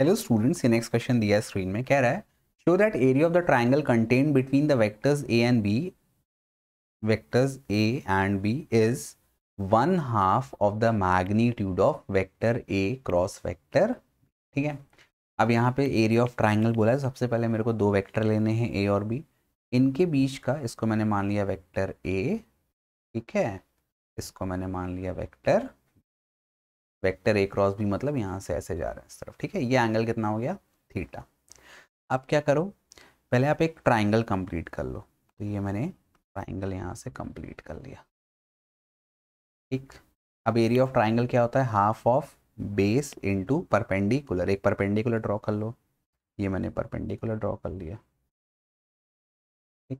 hello students ये next question दिया है स्क्रीन में कह रहा है show that area of the triangle contain between the vectors A and B vectors A and B is one half of the magnitude of vector A cross vector ठीक है अब यहाँ पे एरिया ऑफ ट्राइंगल बोला है सबसे पहले मेरे को दो वैक्टर लेने हैं ए और बी इनके बीच का इसको मैंने मान लिया वैक्टर ए ठीक है इसको मैंने मान लिया वैक्टर वेक्टर ए क्रॉस भी मतलब यहाँ से ऐसे जा रहा है इस तरफ ठीक है ये एंगल कितना हो गया थीटा अब क्या करो पहले आप एक ट्राइंगल कंप्लीट कर लो तो ये मैंने ट्राइंगल यहाँ से कंप्लीट कर लिया ठीक अब एरिया ऑफ ट्राइंगल क्या होता है half of base into perpendicular एक परपेंडिकुलर ड्रॉ कर लो ये मैंने परपेंडिकुलर ड्रॉ कर लिया ठीक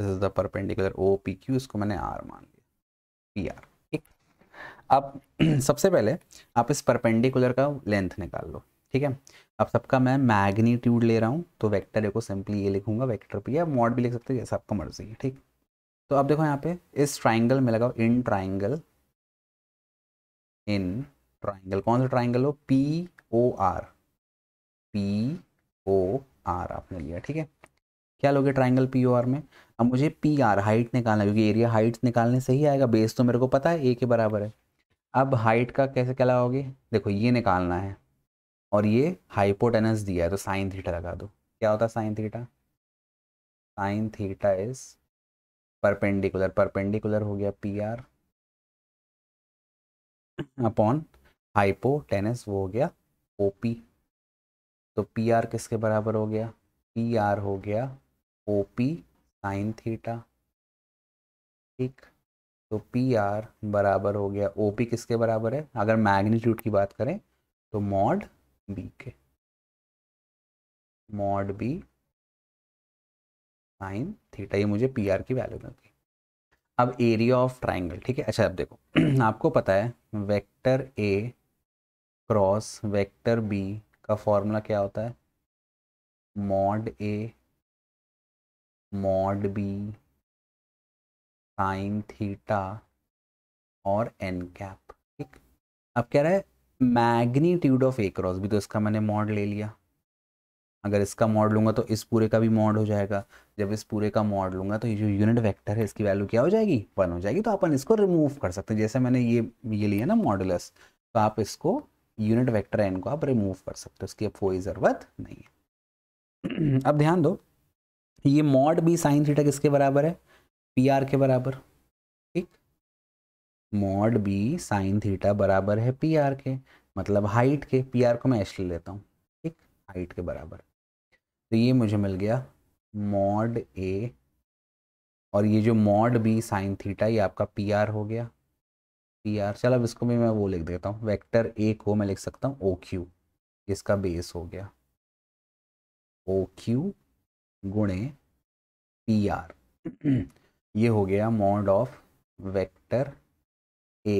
this is the perpendicular O P Q इसको मैंने आर मान लिया पी आर अब सबसे पहले आप इस परपेंडिकुलर का लेंथ निकाल लो ठीक है अब सबका मैं मैग्नीट्यूड ले रहा हूँ तो वेक्टर को सिंपली ये लिखूंगा वेक्टर पे या मॉड भी लिख सकते हैं जैसा आपका मर्जी है ठीक तो अब देखो यहाँ पे इस ट्राइंगल में लगाओ इन ट्राइंगल इन ट्राइंगल कौन सा ट्राइंगल हो P O R P O R आपने लिया ठीक है क्या लोगे ट्राइंगल पी ओ आर में अब मुझे पी आर हाइट निकालना क्योंकि एरिया हाइट निकालने से ही आएगा बेस तो मेरे को पता है ए के बराबर है अब हाइट का कैसे क्या लगाओगे देखो ये निकालना है और ये हाइपोटेनस दिया है तो साइन थीटा लगा दो क्या होता है sine theta sine theta is perpendicular perpendicular हो गया पी आर अपॉन हाइपोटेनस वो हो गया ओ पी तो पी आर किसके बराबर हो गया पी आर हो गया ओ पी साइन थीटा ठीक तो पी आर बराबर हो गया ओ पी किसके बराबर है अगर मैग्नीट्यूड की बात करें तो मॉड बी के मॉड बी साइन थीटा ये मुझे पी आर की वैल्यू मिल गई अब एरिया ऑफ ट्राइंगल ठीक है अच्छा अब देखो आपको पता है vector A cross vector B का फॉर्मूला क्या होता है mod A mod B sine theta और एन कैप ठीक अब कह रहा है मैग्नीट्यूड ऑफ ए क्रॉस भी तो इसका मैंने मॉड ले लिया अगर इसका मॉड लूंगा तो इस पूरे का भी मॉड हो जाएगा जब इस पूरे का मॉड लूंगा तो ये जो यूनिट वेक्टर है इसकी वैल्यू क्या हो जाएगी वन हो जाएगी तो अपन इसको रिमूव कर सकते हैं जैसे मैंने ये ये लिया ना मॉडुलस तो आप इसको यूनिट वेक्टर एन को आप रिमूव कर सकते हो उसकी अब कोई ज़रूरत नहीं है अब ध्यान दो ये मॉड बी साइन थीटा किसके बराबर है पी आर के बराबर ठीक मॉड बी साइन थीटा बराबर है पी आर के मतलब हाइट के पी आर को मैं एच ले लेता हूँ ठीक हाइट के बराबर तो ये मुझे मिल गया मॉड ए और ये जो मॉड बी साइन थीटा ये आपका पी आर हो गया पी आर चलो अब इसको भी मैं वो लिख देता हूँ वेक्टर ए को मैं लिख सकता हूँ ओ क्यू इसका बेस हो गया ओ क्यू गुणे पी आर ये हो गया mod of vector A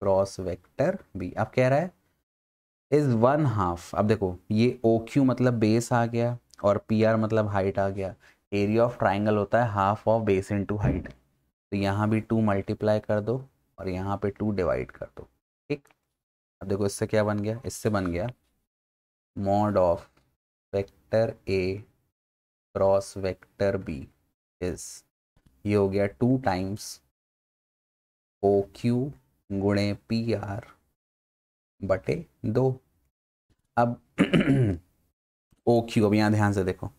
cross vector B अब कह रहा है इज वन हाफ अब देखो ये ओ क्यू मतलब बेस आ गया और पी आर मतलब हाइट आ गया एरिया ऑफ ट्राइंगल होता है half of base into height तो यहाँ भी टू मल्टीप्लाई कर दो और यहाँ पे टू डिवाइड कर दो ठीक अब देखो इससे क्या बन गया इससे बन गया mod of vector A cross vector B is ये हो गया टू टाइम्स ओ क्यू गुणे पी आर बटे दो अब ओ क्यू अब यहाँ ध्यान से देखो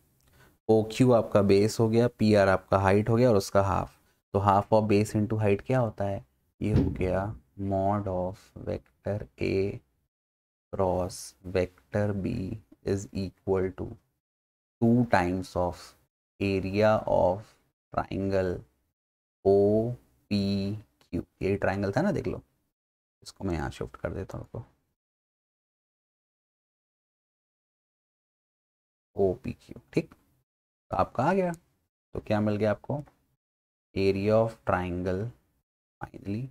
ओ क्यू आपका बेस हो गया पी आर आपका हाइट हो गया और उसका हाफ तो half of base into height क्या होता है ये हो गया mod of vector A cross vector B is equal to two times of area of triangle O P Q ये ट्राइंगल था ना देख लो इसको मैं यहाँ शिफ्ट कर देता हूँ आपको ओ पी क्यू ठीक तो आपका आ गया तो क्या मिल गया आपको area of triangle finally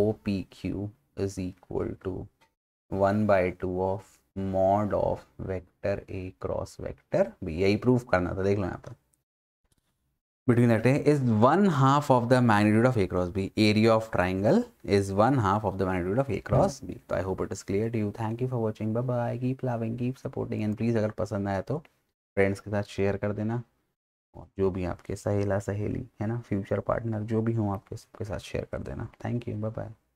O P Q is equal to one by two of mod of vector A cross vector B यही प्रूफ करना था देख लो यहाँ पर बिटवीन रखते is one half of the magnitude of A cross B area of triangle is one half of the magnitude of A cross B तो I hope it is clear to you thank you for watching by keep loving keep supporting and please अगर पसंद आया तो friends के साथ share कर देना और जो भी आपके सहेला सहेली है ना फ्यूचर पार्टनर जो भी हो आपके सबके साथ शेयर कर देना थैंक यू बाय